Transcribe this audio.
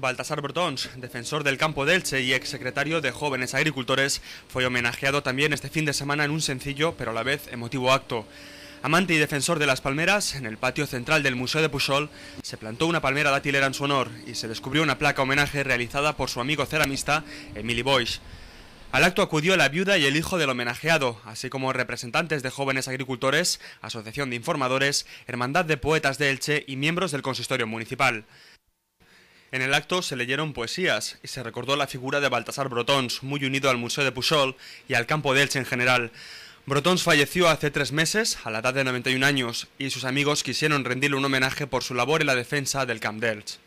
Baltasar Bertons, defensor del campo de Elche y exsecretario de Jóvenes Agricultores, fue homenajeado también este fin de semana en un sencillo pero a la vez emotivo acto. Amante y defensor de las palmeras, en el patio central del Museo de Pujol se plantó una palmera datilera en su honor y se descubrió una placa homenaje realizada por su amigo ceramista Emily Boyce. Al acto acudió la viuda y el hijo del homenajeado, así como representantes de jóvenes agricultores, Asociación de Informadores, Hermandad de Poetas de Elche y miembros del Consistorio Municipal. En el acto se leyeron poesías y se recordó la figura de Baltasar Brotons, muy unido al Museo de Pujol y al campo de en general. Brotons falleció hace tres meses, a la edad de 91 años, y sus amigos quisieron rendirle un homenaje por su labor en la defensa del Camp de